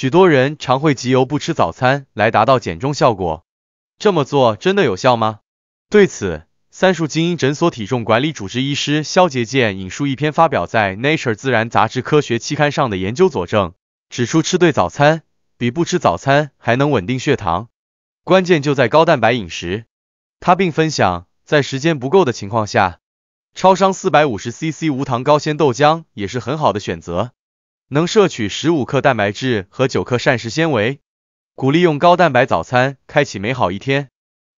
许多人常会集邮不吃早餐来达到减重效果，这么做真的有效吗？对此，三树精英诊所体重管理主治医师肖杰健引述一篇发表在 Nature 自然杂志科学期刊上的研究佐证，指出吃对早餐比不吃早餐还能稳定血糖，关键就在高蛋白饮食。他并分享，在时间不够的情况下，超商 450cc 无糖高纤豆浆也是很好的选择。能摄取十五克蛋白质和九克膳食纤维，鼓励用高蛋白早餐开启美好一天。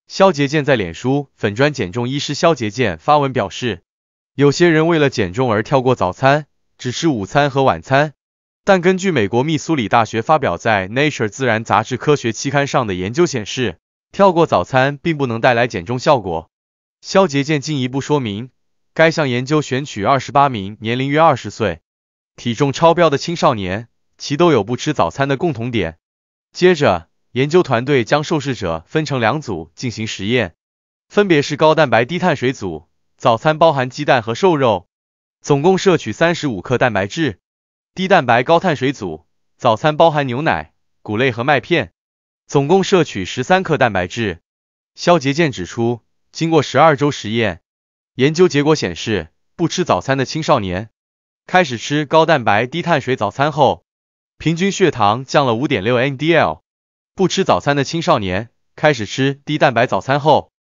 肖杰健在脸书粉砖减重医师肖杰健发文表示，有些人为了减重而跳过早餐，只吃午餐和晚餐。但根据美国密苏里大学发表在 Nature 自然杂志科学期刊上的研究显示，跳过早餐并不能带来减重效果。肖杰健进一步说明，该项研究选取二十八名年龄约二十岁。体重超标的青少年，其都有不吃早餐的共同点。接着，研究团队将受试者分成两组进行实验，分别是高蛋白低碳水组，早餐包含鸡蛋和瘦肉，总共摄取三十五克蛋白质；低蛋白高碳水组，早餐包含牛奶、谷类和麦片，总共摄取十三克蛋白质。肖杰健指出，经过十二周实验，研究结果显示，不吃早餐的青少年。开始吃高蛋白低碳水早餐后，平均血糖降了五点六 mDL。不吃早餐的青少年开始吃低蛋白早餐后，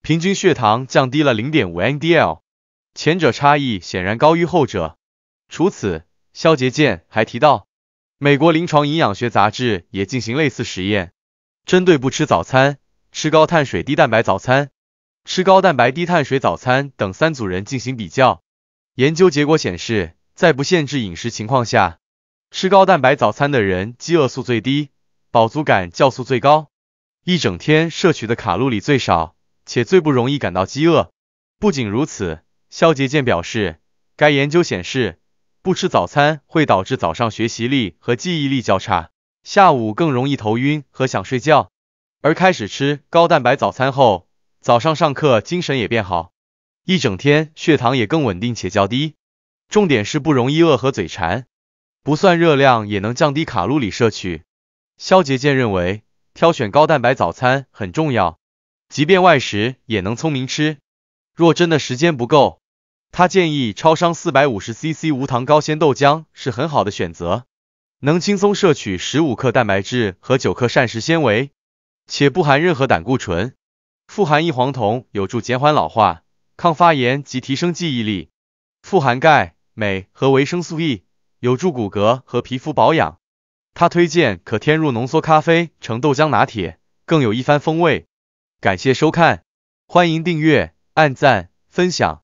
平均血糖降低了零点五 mDL。前者差异显然高于后者。除此，肖杰健还提到，美国临床营养学杂志也进行类似实验，针对不吃早餐、吃高碳水低蛋白早餐、吃高蛋白低碳水早餐等三组人进行比较。研究结果显示。在不限制饮食情况下，吃高蛋白早餐的人饥饿素最低，饱足感酵素最高，一整天摄取的卡路里最少，且最不容易感到饥饿。不仅如此，肖杰健表示，该研究显示，不吃早餐会导致早上学习力和记忆力较差，下午更容易头晕和想睡觉。而开始吃高蛋白早餐后，早上上课精神也变好，一整天血糖也更稳定且较低。重点是不容易饿和嘴馋，不算热量也能降低卡路里摄取。肖杰健认为，挑选高蛋白早餐很重要，即便外食也能聪明吃。若真的时间不够，他建议超商四百五十 CC 无糖高鲜豆浆是很好的选择，能轻松摄取十五克蛋白质和九克膳食纤维，且不含任何胆固醇，富含异黄酮，有助减缓老化、抗发炎及提升记忆力，富含钙。镁和维生素 E 有助骨骼和皮肤保养。他推荐可添入浓缩咖啡成豆浆拿铁，更有一番风味。感谢收看，欢迎订阅、按赞、分享。